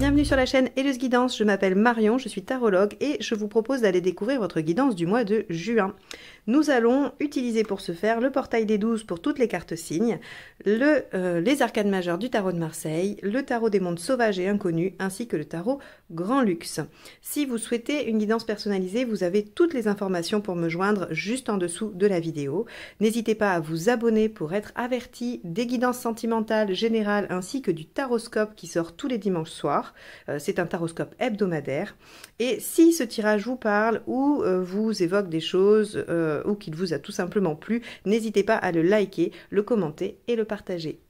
bienvenue sur la chaîne Hélèse Guidance, je m'appelle Marion, je suis tarologue et je vous propose d'aller découvrir votre guidance du mois de juin. Nous allons utiliser pour ce faire le portail des 12 pour toutes les cartes signes, euh, les arcades majeures du tarot de Marseille, le tarot des mondes sauvages et inconnus ainsi que le tarot Grand Luxe. Si vous souhaitez une guidance personnalisée, vous avez toutes les informations pour me joindre juste en dessous de la vidéo. N'hésitez pas à vous abonner pour être averti des guidances sentimentales générales ainsi que du taroscope qui sort tous les dimanches soirs. Euh, c'est un taroscope hebdomadaire. Et si ce tirage vous parle ou euh, vous évoque des choses euh, ou qu'il vous a tout simplement plu, n'hésitez pas à le liker, le commenter et le partager.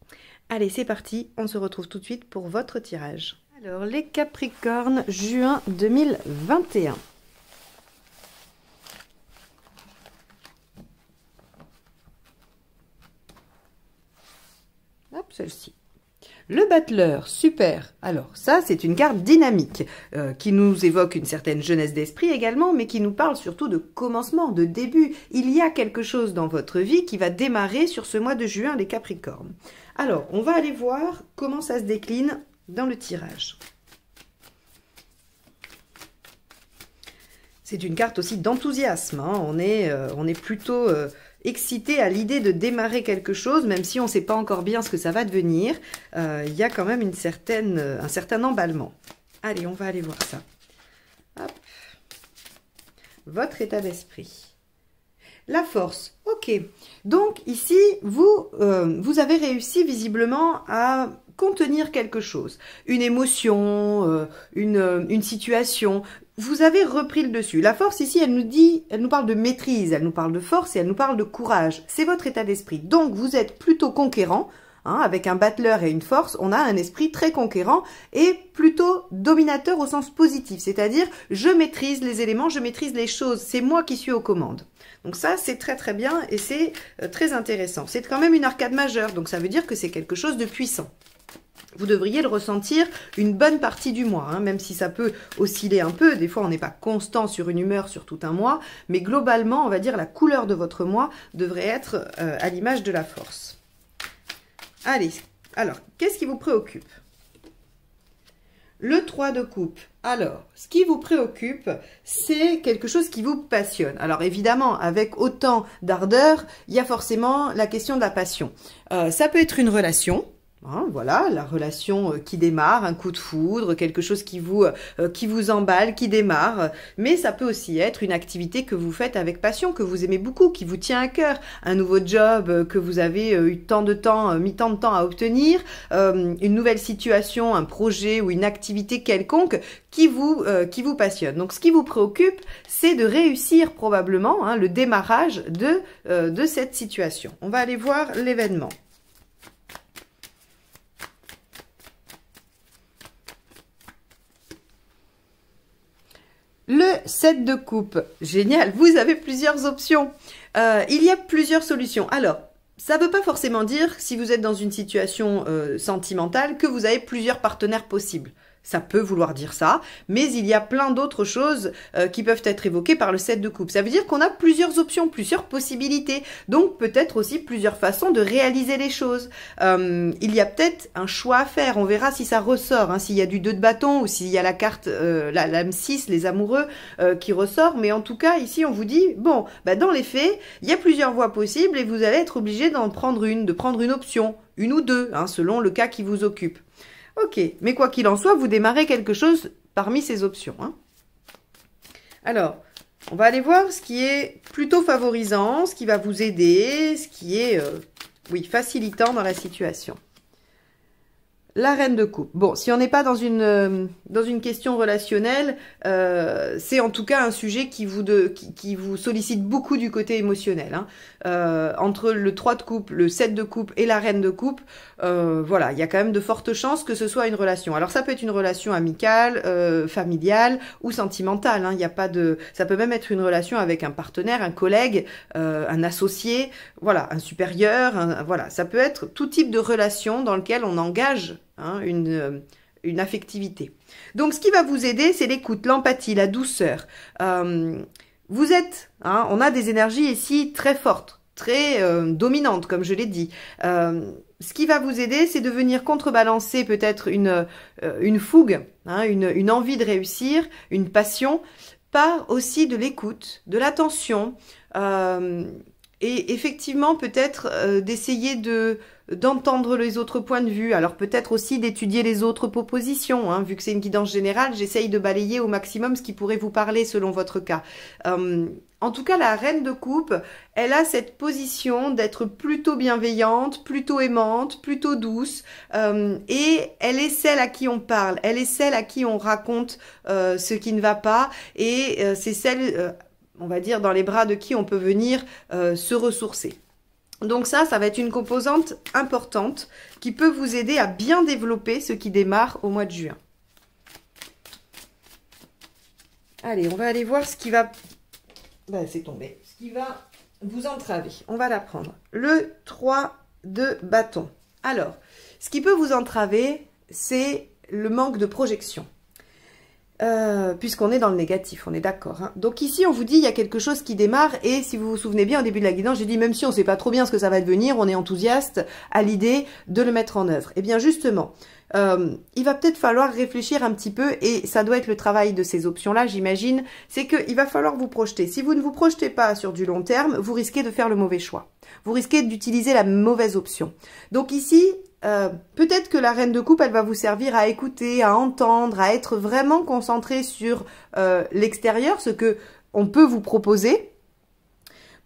Allez, c'est parti, on se retrouve tout de suite pour votre tirage. Alors, les Capricornes, juin 2021. Hop, celle-ci. Le battleur, super. Alors ça, c'est une carte dynamique euh, qui nous évoque une certaine jeunesse d'esprit également, mais qui nous parle surtout de commencement, de début. Il y a quelque chose dans votre vie qui va démarrer sur ce mois de juin, les Capricornes. Alors, on va aller voir comment ça se décline dans le tirage. C'est une carte aussi d'enthousiasme. Hein. On, est, euh, on est plutôt... Euh, excité à l'idée de démarrer quelque chose, même si on ne sait pas encore bien ce que ça va devenir, euh, il y a quand même une certaine, euh, un certain emballement. Allez, on va aller voir ça. Votre état d'esprit. La force, ok. Donc ici, vous, euh, vous avez réussi visiblement à contenir quelque chose, une émotion, une, une situation, vous avez repris le dessus. La force ici, elle nous dit, elle nous parle de maîtrise, elle nous parle de force et elle nous parle de courage. C'est votre état d'esprit. Donc, vous êtes plutôt conquérant. Hein, avec un battleur et une force, on a un esprit très conquérant et plutôt dominateur au sens positif, c'est-à-dire je maîtrise les éléments, je maîtrise les choses, c'est moi qui suis aux commandes. Donc ça, c'est très très bien et c'est euh, très intéressant. C'est quand même une arcade majeure, donc ça veut dire que c'est quelque chose de puissant vous devriez le ressentir une bonne partie du mois, hein, même si ça peut osciller un peu. Des fois, on n'est pas constant sur une humeur sur tout un mois, mais globalement, on va dire la couleur de votre mois devrait être euh, à l'image de la force. Allez, alors, qu'est-ce qui vous préoccupe le 3 de coupe. Alors, ce qui vous préoccupe, c'est quelque chose qui vous passionne. Alors évidemment, avec autant d'ardeur, il y a forcément la question de la passion. Euh, ça peut être une relation, Hein, voilà, la relation euh, qui démarre, un coup de foudre, quelque chose qui vous, euh, qui vous emballe, qui démarre. Mais ça peut aussi être une activité que vous faites avec passion, que vous aimez beaucoup, qui vous tient à cœur. Un nouveau job euh, que vous avez eu tant de temps, mis tant de temps à obtenir, une nouvelle situation, un projet ou une activité quelconque qui vous, qui vous passionne. Donc ce qui vous préoccupe, c'est de réussir probablement hein, le démarrage de, de cette situation. On va aller voir l'événement. Le set de coupe, génial, vous avez plusieurs options. Euh, il y a plusieurs solutions. Alors, ça ne veut pas forcément dire, si vous êtes dans une situation euh, sentimentale, que vous avez plusieurs partenaires possibles. Ça peut vouloir dire ça, mais il y a plein d'autres choses euh, qui peuvent être évoquées par le 7 de coupe. Ça veut dire qu'on a plusieurs options, plusieurs possibilités, donc peut-être aussi plusieurs façons de réaliser les choses. Euh, il y a peut-être un choix à faire, on verra si ça ressort, hein. s'il y a du 2 de bâton ou s'il y a la carte, euh, la lame 6, les amoureux, qui ressort, mais en tout cas, ici, on vous dit, bon, bah, dans les faits, il y a plusieurs voies possibles et vous allez être obligé d'en prendre une, de prendre une option, une ou deux, hein, selon le cas qui vous occupe. Ok, mais quoi qu'il en soit, vous démarrez quelque chose parmi ces options. Hein. Alors, on va aller voir ce qui est plutôt favorisant, ce qui va vous aider, ce qui est, euh, oui, facilitant dans la situation. La reine de coupe. Bon, si on n'est pas dans une, euh, dans une question relationnelle, euh, c'est en tout cas un sujet qui vous, de, qui, vous sollicite beaucoup du côté émotionnel. Hein. Euh, entre le 3 de coupe, le 7 de coupe et la reine de coupe, voilà, il y a quand même de fortes chances que ce soit une relation. Alors ça peut être une relation amicale, familiale ou sentimentale. Hein. Il a pas de, ça peut même être une relation avec un partenaire, un collègue, un associé, voilà, un supérieur. voilà, ça peut être tout type de relation dans lequel on engage Hein, une, euh, une, affectivité. Donc ce qui va vous aider, c'est l'écoute, l'empathie, la douceur. Euh, vous êtes, hein, on a des énergies ici très fortes, très euh, dominantes, comme je l'ai dit. ce qui va vous aider, c'est de venir contrebalancer peut-être une, une fougue, hein, une, envie de réussir, une passion, par aussi de l'écoute, de l'attention, et effectivement, peut-être euh, d'essayer de d'entendre les autres points de vue. Alors peut-être aussi d'étudier les autres propositions. Hein. Vu que c'est une guidance générale, j'essaye de balayer au maximum ce qui pourrait vous parler selon votre cas. Euh, en tout cas, la reine de coupe, elle a cette position d'être plutôt bienveillante, plutôt aimante, plutôt douce, euh, et elle est celle à qui on parle, elle est celle à qui on raconte ce qui ne va pas, et c'est celle on va dire, dans les bras de qui on peut venir euh, se ressourcer. Donc ça, ça va être une composante importante qui peut vous aider à bien développer ce qui démarre au mois de juin. Allez, on va aller voir ce qui va... Ben, c'est tombé. Ce qui va vous entraver. On va la prendre. Le 3 de bâton. Alors, ce qui peut vous entraver, c'est le manque de projection. Euh, puisqu'on est dans le négatif, on est d'accord. Hein. Donc ici, on vous dit, il y a quelque chose qui démarre, et si vous vous souvenez bien, au début de la guidance, j'ai dit, même si on sait pas trop bien ce que ça va devenir, on est enthousiaste à l'idée de le mettre en œuvre. Eh bien justement, euh, il va peut-être falloir réfléchir un petit peu, et ça doit être le travail de ces options-là, j'imagine, c'est qu'il va falloir vous projeter. Si vous ne vous projetez pas sur du long terme, vous risquez de faire le mauvais choix. Vous risquez d'utiliser la mauvaise option. Donc ici, euh, peut-être que la reine de coupe, elle va vous servir à écouter, à entendre, à être vraiment concentré sur euh, l'extérieur, ce que on peut vous proposer,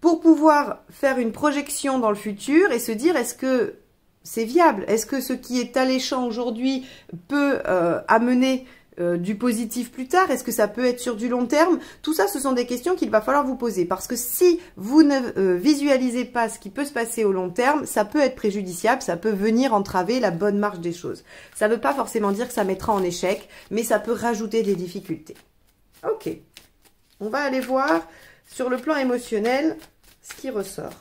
pour pouvoir faire une projection dans le futur et se dire est-ce que c'est viable Est-ce que ce qui est alléchant aujourd'hui peut euh, amener euh, du positif plus tard Est-ce que ça peut être sur du long terme Tout ça, ce sont des questions qu'il va falloir vous poser. Parce que si vous ne euh, visualisez pas ce qui peut se passer au long terme, ça peut être préjudiciable, ça peut venir entraver la bonne marche des choses. Ça ne veut pas forcément dire que ça mettra en échec, mais ça peut rajouter des difficultés. Ok. On va aller voir sur le plan émotionnel ce qui ressort.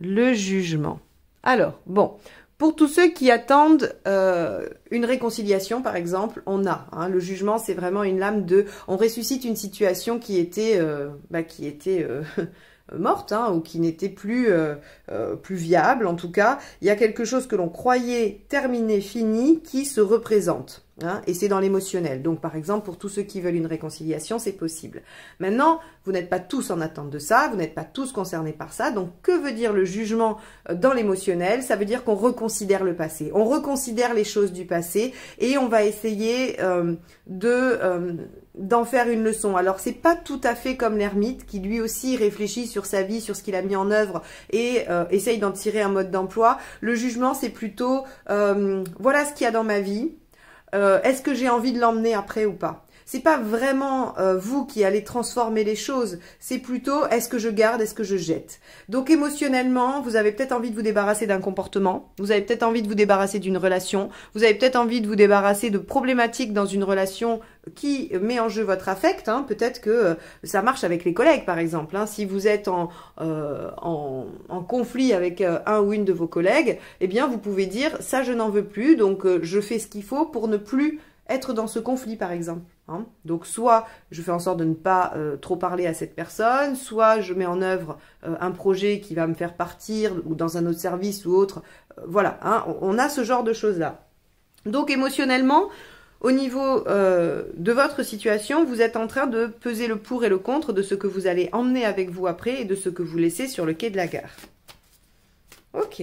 Le jugement. Alors, bon, pour tous ceux qui attendent euh, une réconciliation, par exemple, on a. Hein. le jugement, c'est vraiment une lame de... On ressuscite une situation qui était, euh, bah, qui était euh, morte hein, ou qui n'était plus, plus viable, en tout cas. Il y a quelque chose que l'on croyait terminé, fini, qui se représente. Hein, et c'est dans l'émotionnel. Donc, par exemple, pour tous ceux qui veulent une réconciliation, c'est possible. Maintenant, vous n'êtes pas tous en attente de ça, vous n'êtes pas tous concernés par ça. Donc, que veut dire le jugement euh, dans l'émotionnel Ça veut dire qu'on reconsidère le passé. On reconsidère les choses du passé et on va essayer euh, de... Euh, d'en faire une leçon. Alors c'est pas tout à fait comme l'ermite qui lui aussi réfléchit sur sa vie, sur ce qu'il a mis en œuvre et essaye d'en tirer un mode d'emploi. Le jugement c'est plutôt voilà ce qu'il y a dans ma vie, euh, est-ce que j'ai envie de l'emmener après ou pas c'est pas vraiment euh, vous qui allez transformer les choses, c'est plutôt est-ce que je garde, est-ce que je jette. Donc émotionnellement, vous avez peut-être envie de vous débarrasser d'un comportement, vous avez peut-être envie de vous débarrasser d'une relation, vous avez peut-être envie de vous débarrasser de problématiques dans une relation qui met en jeu votre affect. Hein. Peut-être que euh, ça marche avec les collègues, par exemple. Hein. Si vous êtes en, euh, conflit avec un ou une de vos collègues, eh bien, vous pouvez dire « ça, je n'en veux plus, donc je fais ce qu'il faut pour ne plus être dans ce conflit, par exemple ». Hein. Donc soit je fais en sorte de ne pas euh, trop parler à cette personne, soit je mets en œuvre euh, un projet qui va me faire partir ou dans un autre service ou autre. Euh, voilà, hein. on, a ce genre de choses-là. Donc émotionnellement, au niveau de votre situation, vous êtes en train de peser le pour et le contre de ce que vous allez emmener avec vous après et de ce que vous laissez sur le quai de la gare. Ok.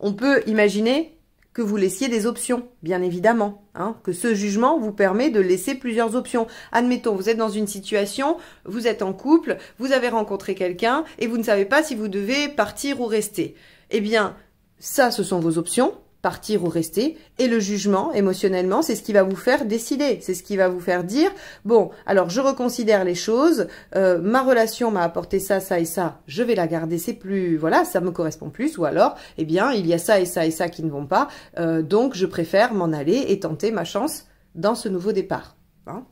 On peut imaginer que vous laissiez des options, bien évidemment. Hein, que ce jugement vous permet de laisser plusieurs options. Admettons, vous êtes dans une situation, vous êtes en couple, vous avez rencontré quelqu'un et vous ne savez pas si vous devez partir ou rester. Eh bien, ça, ce sont vos options partir ou rester. Et le jugement, émotionnellement, c'est ce qui va vous faire décider. C'est ce qui va vous faire dire, bon, alors je reconsidère les choses, euh, ma relation m'a apporté ça, ça et ça, je vais la garder, c'est plus, voilà, ça me correspond plus. Ou alors, eh bien, il y a ça et ça et ça qui ne vont pas, euh, donc je préfère m'en aller et tenter ma chance dans ce nouveau départ. Hein.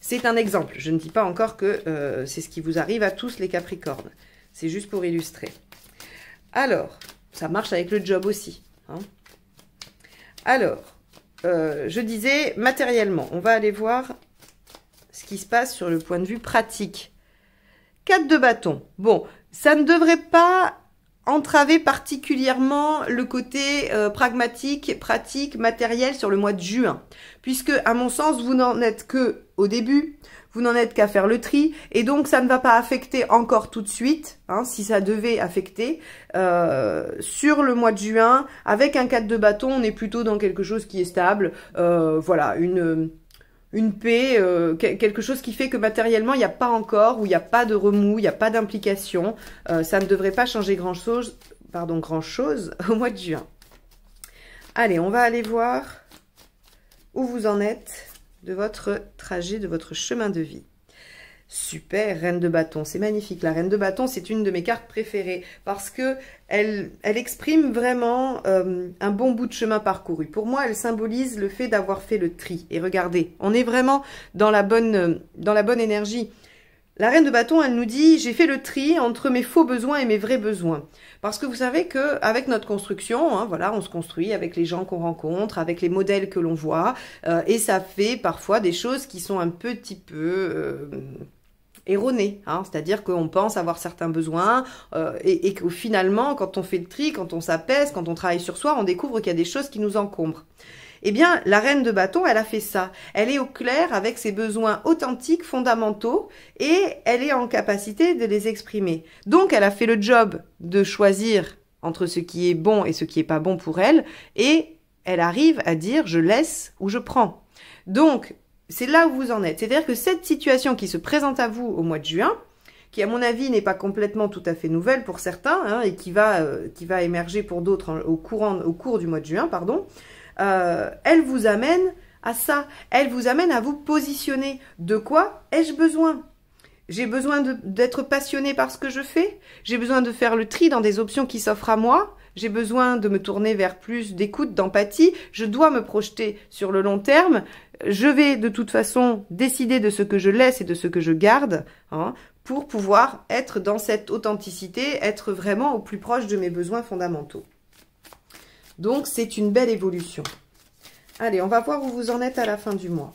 c'est un exemple. Je ne dis pas encore que euh, c'est ce qui vous arrive à tous les Capricornes. C'est juste pour illustrer. Alors, ça marche avec le job aussi. Hein. Alors, euh, je disais matériellement. On va aller voir ce qui se passe sur le point de vue pratique. 4 de bâton. Bon, ça ne devrait pas entraver particulièrement le côté euh, pragmatique, pratique, matériel sur le mois de juin. Puisque, à mon sens, vous n'en êtes que au début vous n'en êtes qu'à faire le tri, et donc ça ne va pas affecter encore tout de suite, hein, si ça devait affecter, euh, sur le mois de juin, avec un 4 de bâton, on est plutôt dans quelque chose qui est stable, euh, voilà, une paix, euh, quelque chose qui fait que matériellement, il n'y a pas encore, ou il n'y a pas de remous, il n'y a pas d'implication. ça ne devrait pas changer grand-chose pardon, grand chose au mois de juin. Allez, on va aller voir où vous en êtes de votre trajet, de votre chemin de vie. Super, Reine de bâton, c'est magnifique. La Reine de bâton, c'est une de mes cartes préférées parce que elle, elle exprime vraiment euh, un bon bout de chemin parcouru. Pour moi, elle symbolise le fait d'avoir fait le tri. Et regardez, on est vraiment dans la bonne, dans la bonne énergie. La reine de bâton, elle nous dit j'ai fait le tri entre mes faux besoins et mes vrais besoins. Parce que vous savez que avec notre construction, hein, voilà, on se construit avec les gens qu'on rencontre, avec les modèles que l'on voit, euh, et ça fait parfois des choses qui sont un petit peu euh, erronées, hein. C'est-à-dire qu'on pense avoir certains besoins euh, et, et que finalement, quand on fait le tri, quand on s'apaise, quand on travaille sur soi, on découvre qu'il y a des choses qui nous encombrent. Eh bien, la reine de bâton, elle a fait ça. Elle est au clair avec ses besoins authentiques, fondamentaux, et elle est en capacité de les exprimer. Donc, elle a fait le job de choisir entre ce qui est bon et ce qui n'est pas bon pour elle, et elle arrive à dire je laisse ou je prends. Donc, c'est là où vous en êtes. C'est-à-dire que cette situation qui se présente à vous au mois de juin, qui à mon avis n'est pas complètement tout à fait nouvelle pour certains hein, et qui va, euh, qui va émerger pour d'autres au, au cours du mois de juin, pardon, euh, elle vous amène à ça. Elle vous amène à vous positionner. De quoi ai-je besoin J'ai besoin d'être passionné par ce que je fais J'ai besoin de faire le tri dans des options qui s'offrent à moi j'ai besoin de me tourner vers plus d'écoute, d'empathie, je dois me projeter sur le long terme, je vais de toute façon décider de ce que je laisse et de ce que je garde hein, pour pouvoir être dans cette authenticité, être vraiment au plus proche de mes besoins fondamentaux. Donc, c'est une belle évolution. Allez, on va voir où vous en êtes à la fin du mois.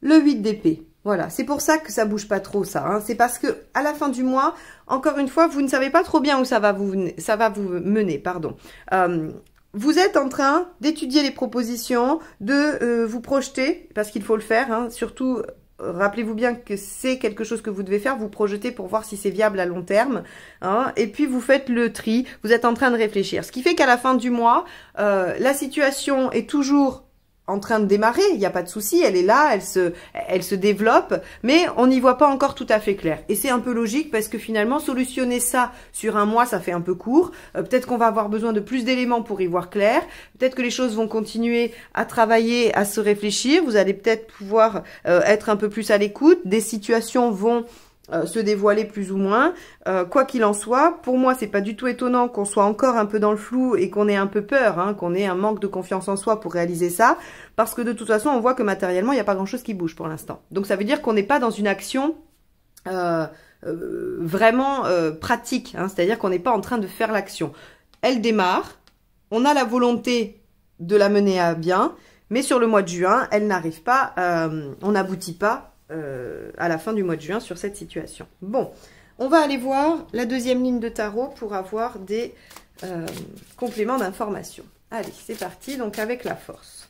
Le 8 d'épée. Voilà, c'est pour ça que ça bouge pas trop ça. Hein. C'est parce que à la fin du mois, encore une fois, vous ne savez pas trop bien où ça va vous, ça va vous mener. Pardon. Euh, vous êtes en train d'étudier les propositions, de euh, vous projeter, parce qu'il faut le faire, hein, surtout Rappelez-vous bien que c'est quelque chose que vous devez faire, vous projetez pour voir si c'est viable à long terme, hein, et puis vous faites le tri, vous êtes en train de réfléchir. Ce qui fait qu'à la fin du mois, euh, la situation est toujours en train de démarrer, il n'y a pas de souci, elle est là, elle se, elle se développe, mais on n'y voit pas encore tout à fait clair. Et c'est un peu logique parce que finalement, solutionner ça sur un mois, ça fait un peu court. Euh, peut-être qu'on va avoir besoin de plus d'éléments pour y voir clair. Peut-être que les choses vont continuer à travailler, à se réfléchir. Vous allez peut-être pouvoir euh, être un peu plus à l'écoute. Des situations vont euh, se dévoiler plus ou moins. Euh, quoi qu'il en soit, pour moi, c'est pas du tout étonnant qu'on soit encore un peu dans le flou et qu'on ait un peu peur, hein, qu'on ait un manque de confiance en soi pour réaliser ça, parce que de toute façon, on voit que matériellement, il n'y a pas grand-chose qui bouge pour l'instant. Donc ça veut dire qu'on n'est pas dans une action euh, vraiment pratique, hein. c'est-à-dire qu'on n'est pas en train de faire l'action. Elle démarre, on a la volonté de la mener à bien, mais sur le mois de juin, elle n'arrive pas, on n'aboutit pas euh, à la fin du mois de juin sur cette situation. Bon, on va aller voir la deuxième ligne de tarot pour avoir des euh, compléments d'information. Allez, c'est parti, donc avec la force.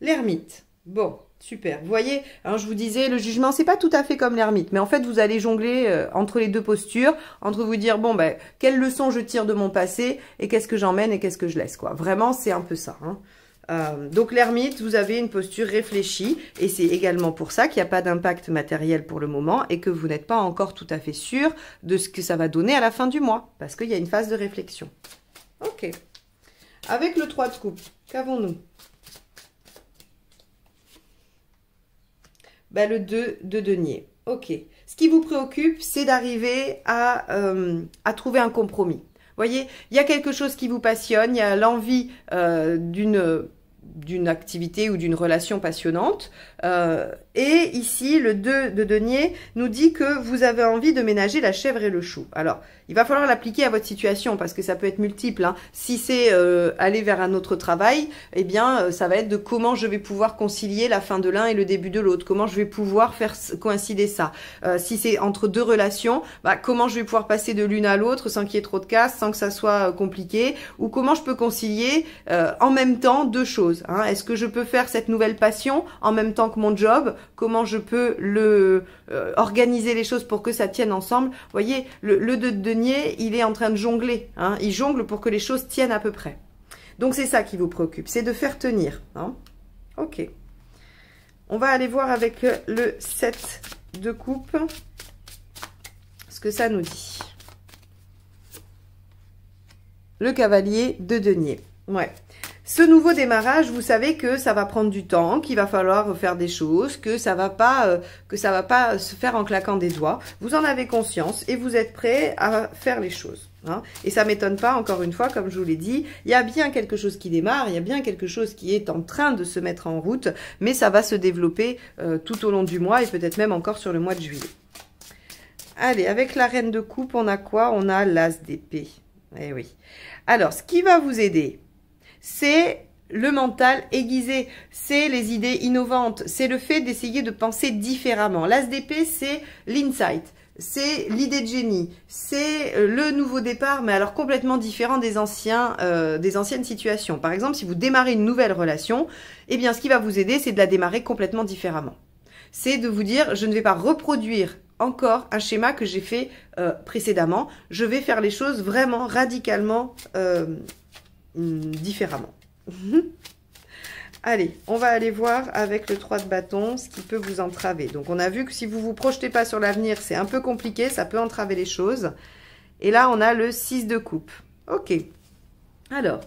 L'ermite. Bon. Super. Vous voyez, hein, je vous disais, le jugement, c'est pas tout à fait comme l'ermite, mais en fait, vous allez jongler euh, entre les deux postures, entre vous dire, bon, ben, quelle leçon je tire de mon passé, et qu'est-ce que j'emmène, et qu'est-ce que je laisse, quoi. Vraiment, c'est un peu ça. Hein. Euh, donc l'ermite, vous avez une posture réfléchie et c'est également pour ça qu'il n'y a pas d'impact matériel pour le moment et que vous n'êtes pas encore tout à fait sûr de ce que ça va donner à la fin du mois parce qu'il y a une phase de réflexion. Ok. Avec le 3 de coupe, qu'avons-nous Bah, le 2 de denier. Ok. Ce qui vous préoccupe, c'est d'arriver à, euh, trouver un compromis. Voyez, il y a quelque chose qui vous passionne, il y a l'envie euh, d'une activité ou d'une relation passionnante. Euh, et ici, le 2 de denier nous dit que vous avez envie de ménager la chèvre et le chou. Alors, il va falloir l'appliquer à votre situation parce que ça peut être multiple. Hein. Si c'est euh, aller vers un autre travail, eh bien, euh, ça va être de comment je vais pouvoir concilier la fin de l'un et le début de l'autre. Comment je vais pouvoir faire coïncider ça. si c'est entre deux relations, bah, comment je vais pouvoir passer de l'une à l'autre sans qu'il y ait trop de casse, sans que ça soit compliqué. Ou comment je peux concilier en même temps deux choses. Hein. Est-ce que je peux faire cette nouvelle passion en même temps mon job, comment je peux le euh, organiser les choses pour que ça tienne ensemble. voyez, le, le de denier, il est en train de jongler. Hein. il jongle pour que les choses tiennent à peu près. Donc c'est ça qui vous préoccupe, c'est de faire tenir. Hein. Ok. On va aller voir avec le 7 de coupe ce que ça nous dit. Le cavalier de denier. Ouais. Ce nouveau démarrage, vous savez que ça va prendre du temps, qu'il va falloir faire des choses, que ça va pas euh, que ça va pas se faire en claquant des doigts. Vous en avez conscience et vous êtes prêt à faire les choses. Hein. Et ça m'étonne pas, encore une fois, comme je vous l'ai dit, il y a bien quelque chose qui démarre, il y a bien quelque chose qui est en train de se mettre en route, mais ça va se développer euh, tout au long du mois et peut-être même encore sur le mois de juillet. Allez, avec la reine de coupe, on a quoi On a l'as d'épée. Eh oui. Alors, ce qui va vous aider, c'est le mental aiguisé, c'est les idées innovantes, c'est le fait d'essayer de penser différemment. L'ASDP, c'est l'insight, c'est l'idée de génie, c'est euh, le nouveau départ, mais alors complètement différent des, anciens, euh, des anciennes situations. Par exemple, si vous démarrez une nouvelle relation, eh bien, ce qui va vous aider, c'est de la démarrer complètement différemment. C'est de vous dire, je ne vais pas reproduire encore un schéma que j'ai fait euh, précédemment, je vais faire les choses vraiment radicalement Mm, différemment. Allez, on va aller voir avec le 3 de bâton ce qui peut vous entraver. Donc, on a vu que si vous ne vous projetez pas sur l'avenir, c'est un peu compliqué, ça peut entraver les choses. Et là, on a le 6 de coupe. Ok. Alors,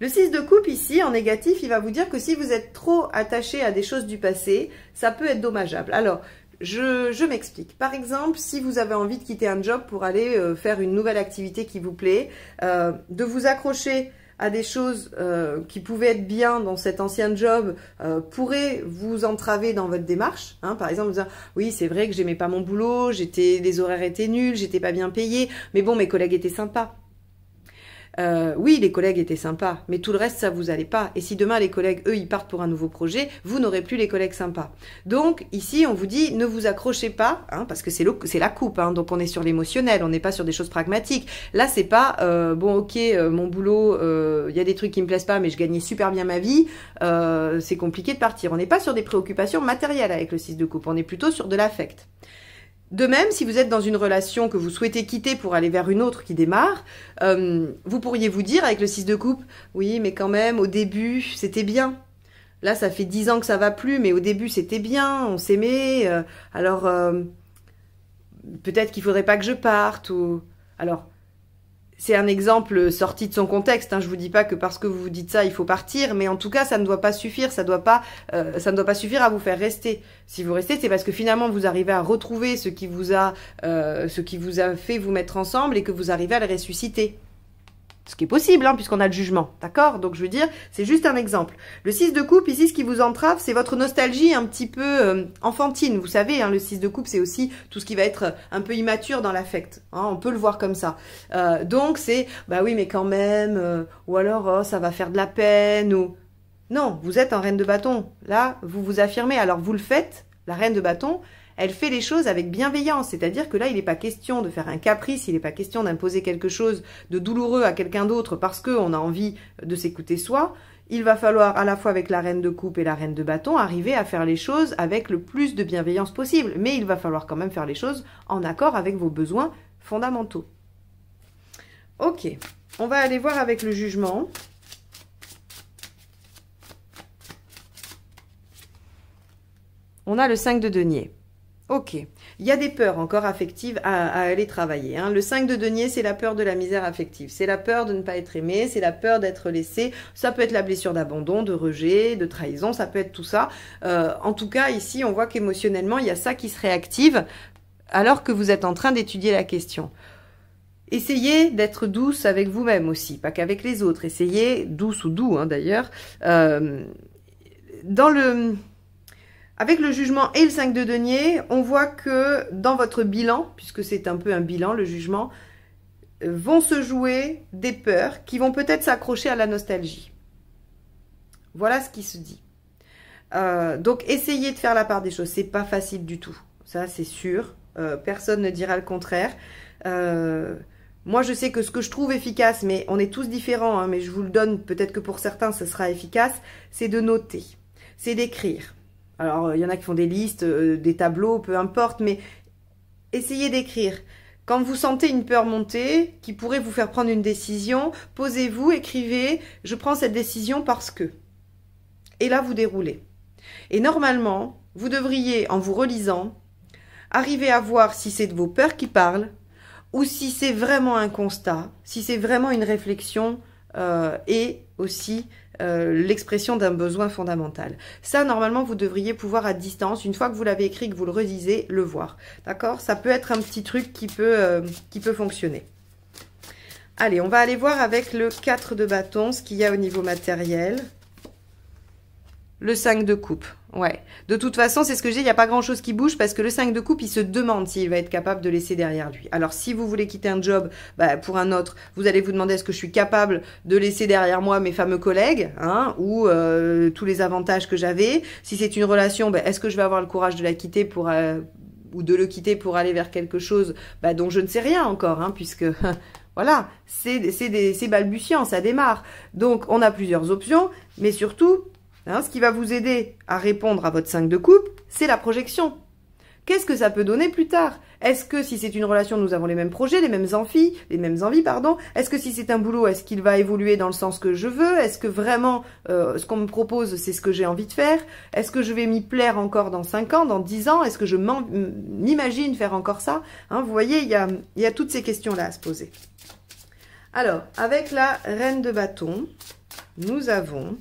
le 6 de coupe ici, en négatif, il va vous dire que si vous êtes trop attaché à des choses du passé, ça peut être dommageable. Alors, je, m'explique. Par exemple, si vous avez envie de quitter un job pour aller euh, faire une nouvelle activité qui vous plaît, euh, de vous accrocher à des choses euh, qui pouvaient être bien dans cet ancien job euh, pourraient vous entraver dans votre démarche. Hein, par exemple, vous dire oui, c'est vrai que j'aimais pas mon boulot, j'étais les horaires étaient nuls, j'étais pas bien payé, mais bon, mes collègues étaient sympas. Euh, oui, les collègues étaient sympas, mais tout le reste, ça vous allait pas. Et si demain les collègues, eux, ils partent pour un nouveau projet, vous n'aurez plus les collègues sympas. Donc ici, on vous dit, ne vous accrochez pas, hein, parce que c'est la coupe. Hein. donc on est sur l'émotionnel, on n'est pas sur des choses pragmatiques. Là, c'est pas euh, bon, ok, euh, mon boulot, il y a des trucs qui me plaisent pas, mais je gagnais super bien ma vie. c'est compliqué de partir. On n'est pas sur des préoccupations matérielles avec le 6 de coupe. On est plutôt sur de l'affect. De même, si vous êtes dans une relation que vous souhaitez quitter pour aller vers une autre qui démarre, euh, vous pourriez vous dire avec le 6 de coupe, oui, mais quand même, au début, c'était bien. Là, ça fait 10 ans que ça va plus, mais au début, c'était bien, on s'aimait, euh, alors euh, peut-être qu'il faudrait pas que je parte, ou... Alors, c'est un exemple euh, sorti de son contexte. Hein. Je vous dis pas que parce que vous vous dites ça, il faut partir, mais en tout cas, ça ne doit pas suffire. Ça doit pas, euh, ça ne doit pas suffire à vous faire rester. Si vous restez, c'est parce que finalement, vous arrivez à retrouver ce qui vous a, euh, ce qui vous a fait vous mettre ensemble et que vous arrivez à le ressusciter. Ce qui est possible, hein, puisqu'on a le jugement, d'accord Donc je veux dire, c'est juste un exemple. Le 6 de coupe, ici, ce qui vous entrave, c'est votre nostalgie un petit peu euh, enfantine. Vous savez, hein, le 6 de coupe, c'est aussi tout ce qui va être euh, un peu immature dans l'affect. Hein, on peut le voir comme ça. Euh, donc c'est, bah oui, mais quand même, ou alors, oh, ça va faire de la peine, ou... Non, vous êtes en reine de bâton. Là, vous vous affirmez. Alors vous le faites, la reine de bâton, elle fait les choses avec bienveillance. C'est-à-dire que là, il n'est pas question de faire un caprice, il n'est pas question d'imposer quelque chose de douloureux à quelqu'un d'autre parce qu'on a envie de s'écouter soi. Il va falloir, à la fois avec la reine de coupe et la reine de bâton, arriver à faire les choses avec le plus de bienveillance possible. Mais il va falloir quand même faire les choses en accord avec vos besoins fondamentaux. Ok, on va aller voir avec le jugement. On a le 5 de denier. Ok. Il y a des peurs encore affectives à, aller travailler. Hein. Le 5 de denier, c'est la peur de la misère affective. C'est la peur de ne pas être aimé, c'est la peur d'être laissé. Ça peut être la blessure d'abandon, de rejet, de trahison, ça peut être tout ça. Euh, en tout cas, ici, on voit qu'émotionnellement, il y a ça qui se réactive alors que vous êtes en train d'étudier la question. Essayez d'être douce avec vous-même aussi, pas qu'avec les autres. Essayez, douce ou doux hein, d'ailleurs, euh, dans le avec le jugement et le 5 de denier, on voit que dans votre bilan, puisque c'est un peu un bilan, le jugement, euh, vont se jouer des peurs qui vont peut-être s'accrocher à la nostalgie. Voilà ce qui se dit. Euh, donc, essayez de faire la part des choses. C'est pas facile du tout. Ça, c'est sûr. Euh, personne ne dira le contraire. moi, je sais que ce que je trouve efficace, mais on est tous différents, hein, mais je vous le donne, peut-être que pour certains, ce sera efficace, c'est de noter, c'est d'écrire. Alors, il euh, y en a qui font des listes, euh, des tableaux, peu importe, mais essayez d'écrire. Quand vous sentez une peur monter qui pourrait vous faire prendre une décision, posez-vous, écrivez, je prends cette décision parce que. Et là, vous déroulez. Et normalement, vous devriez, en vous relisant, arriver à voir si c'est de vos peurs qui parlent ou si c'est vraiment un constat, si c'est vraiment une réflexion euh, et aussi euh, l'expression d'un besoin fondamental. Ça, normalement, vous devriez pouvoir à distance, une fois que vous l'avez écrit, que vous le redisez, le voir. D'accord Ça peut être un petit truc qui peut, euh, qui peut fonctionner. Allez, on va aller voir avec le 4 de bâton ce qu'il y a au niveau matériel. Le 5 de coupe, ouais. De toute façon, c'est ce que j'ai, il n'y a pas grand-chose qui bouge parce que le 5 de coupe, il se demande s'il va être capable de laisser derrière lui. Alors, si vous voulez quitter un job bah, pour un autre, vous allez vous demander est-ce que je suis capable de laisser derrière moi mes fameux collègues hein, ou euh, tous les avantages que j'avais. Si c'est une relation, bah, est-ce que je vais avoir le courage de la quitter pour... Euh, ou de le quitter pour aller vers quelque chose bah, dont je ne sais rien encore, hein, puisque voilà, c'est balbutiant, ça démarre. Donc, on a plusieurs options, mais surtout, Hein, ce qui va vous aider à répondre à votre 5 de coupe, c'est la projection. Qu'est-ce que ça peut donner plus tard Est-ce que si c'est une relation, nous avons les mêmes projets, les mêmes envies, les mêmes envies, pardon Est-ce que si c'est un boulot, est-ce qu'il va évoluer dans le sens que je veux Est-ce que vraiment euh, ce qu'on me propose, c'est ce que j'ai envie de faire Est-ce que je vais m'y plaire encore dans 5 ans, dans 10 ans Est-ce que je m'imagine faire encore ça hein, Vous voyez, il y a toutes ces questions-là à se poser. Alors, avec la reine de bâton, nous avons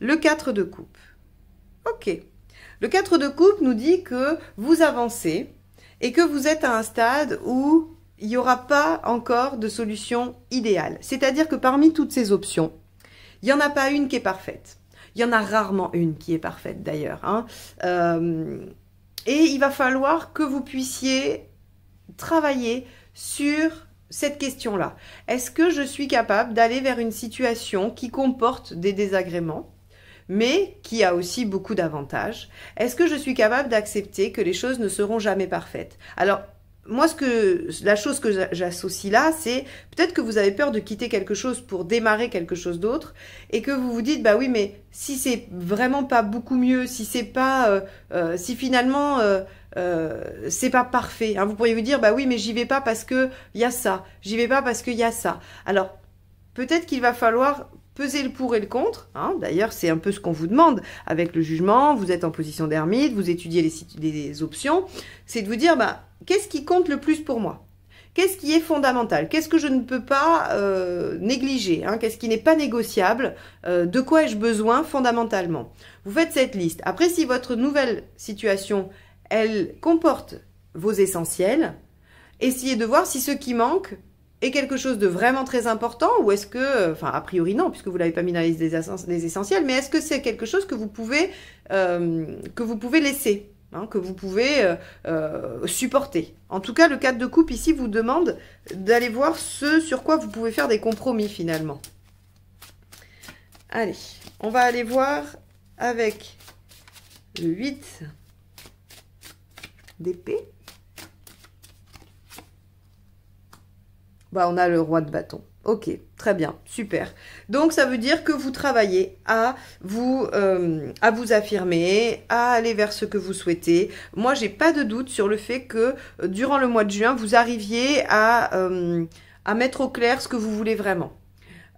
le 4 de coupe. Ok. Le 4 de coupe nous dit que vous avancez et que vous êtes à un stade où il n'y aura pas encore de solution idéale. C'est-à-dire que parmi toutes ces options, il n'y en a pas une qui est parfaite. Il y en a rarement une qui est parfaite d'ailleurs. Hein. Euh, et il va falloir que vous puissiez travailler sur cette question-là. Est-ce que je suis capable d'aller vers une situation qui comporte des désagréments mais qui a aussi beaucoup d'avantages. Est-ce que je suis capable d'accepter que les choses ne seront jamais parfaites Alors, moi, ce que, la chose que j'associe là, c'est peut-être que vous avez peur de quitter quelque chose pour démarrer quelque chose d'autre et que vous vous dites, bah oui, mais si c'est vraiment pas beaucoup mieux, si c'est pas, euh, euh, si finalement euh, c'est pas parfait, hein, vous pourriez vous dire, bah oui, mais j'y vais pas parce que y a ça, j'y vais pas parce qu'il y a ça. Alors peut-être qu'il va falloir peser le pour et le contre. Hein. D'ailleurs, c'est un peu ce qu'on vous demande avec le jugement. Vous êtes en position d'ermite, vous étudiez les, options. C'est de vous dire, bah, qu'est-ce qui compte le plus pour moi Qu'est-ce qui est fondamental Qu'est-ce que je ne peux pas euh, négliger hein? Qu'est-ce qui n'est pas négociable euh, De quoi ai-je besoin fondamentalement Vous faites cette liste. Après, si votre nouvelle situation, elle comporte vos essentiels, essayez de voir si ce qui manque est quelque chose de vraiment très important ou est-ce que, euh, enfin a priori non, puisque vous l'avez pas mis dans la liste des, essentiels, mais est-ce que c'est quelque chose que vous pouvez, euh, que vous pouvez laisser, hein, que vous pouvez euh, supporter En tout cas, le cadre de coupe ici vous demande d'aller voir ce sur quoi vous pouvez faire des compromis finalement. Allez, on va aller voir avec le 8 d'épée. Bah, on a le roi de bâton. Ok, très bien, super. Donc ça veut dire que vous travaillez à vous, euh, à vous affirmer, à aller vers ce que vous souhaitez. Moi, j'ai pas de doute sur le fait que euh, durant le mois de juin, vous arriviez euh, à, mettre au clair ce que vous voulez vraiment.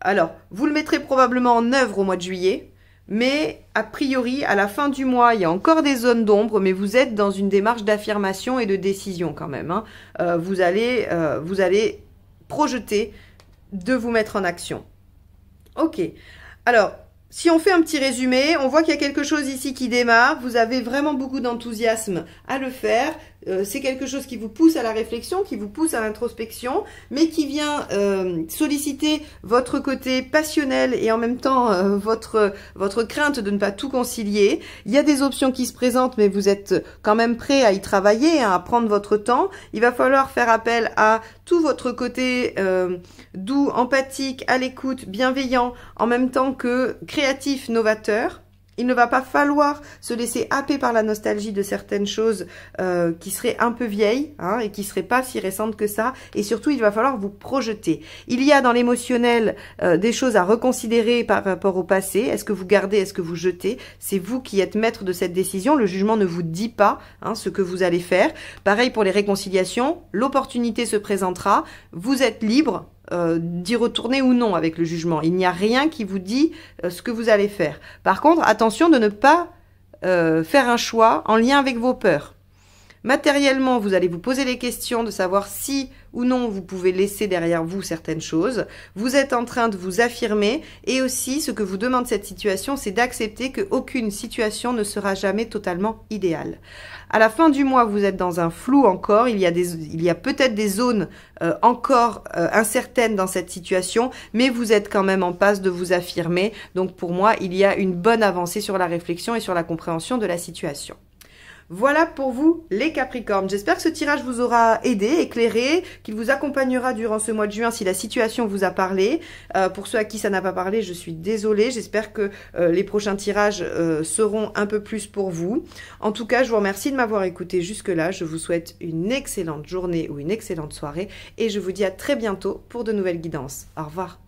Alors, vous le mettrez probablement en œuvre au mois de juillet, mais a priori, à la fin du mois, il y a encore des zones d'ombre, mais vous êtes dans une démarche d'affirmation et de décision quand même. Hein. vous allez, vous allez projeter, de vous mettre en action. Ok. Alors, si on fait un petit résumé, on voit qu'il y a quelque chose ici qui démarre. Vous avez vraiment beaucoup d'enthousiasme à le faire. Euh, c'est quelque chose qui vous pousse à la réflexion, qui vous pousse à l'introspection, mais qui vient euh, solliciter votre côté passionnel et en même temps euh, votre, votre crainte de ne pas tout concilier. Il y a des options qui se présentent, mais vous êtes quand même prêt à y travailler, hein, à prendre votre temps. Il va falloir faire appel à tout votre côté doux, empathique, à l'écoute, bienveillant, en même temps que créatif, novateur. Il ne va pas falloir se laisser happer par la nostalgie de certaines choses euh, qui seraient un peu vieilles hein, et qui seraient pas si récentes que ça. Et surtout, il va falloir vous projeter. Il y a dans l'émotionnel euh, des choses à reconsidérer par rapport au passé. Est-ce que vous gardez, est-ce que vous jetez C'est vous qui êtes maître de cette décision. Le jugement ne vous dit pas hein, ce que vous allez faire. Pareil pour les réconciliations. L'opportunité se présentera. Vous êtes libre euh, d'y retourner ou non avec le jugement. Il n'y a rien qui vous dit euh, ce que vous allez faire. Par contre, attention de ne pas euh, faire un choix en lien avec vos peurs. Matériellement, vous allez vous poser les questions de savoir si ou non vous pouvez laisser derrière vous certaines choses. Vous êtes en train de vous affirmer et aussi ce que vous demande cette situation, c'est d'accepter qu'aucune situation ne sera jamais totalement idéale. À la fin du mois, vous êtes dans un flou encore. Il y a a peut-être des zones euh, encore euh, incertaines dans cette situation, mais vous êtes quand même en passe de vous affirmer. Donc pour moi, il y a une bonne avancée sur la réflexion et sur la compréhension de la situation. Voilà pour vous les Capricornes. J'espère que ce tirage vous aura aidé, éclairé, qu'il vous accompagnera durant ce mois de juin si la situation vous a parlé. Euh, pour ceux à qui ça n'a pas parlé, je suis désolée. J'espère que euh, les prochains tirages euh, seront un peu plus pour vous. En tout cas, je vous remercie de m'avoir écouté jusque-là. Je vous souhaite une excellente journée ou une excellente soirée et je vous dis à très bientôt pour de nouvelles guidances. Au revoir.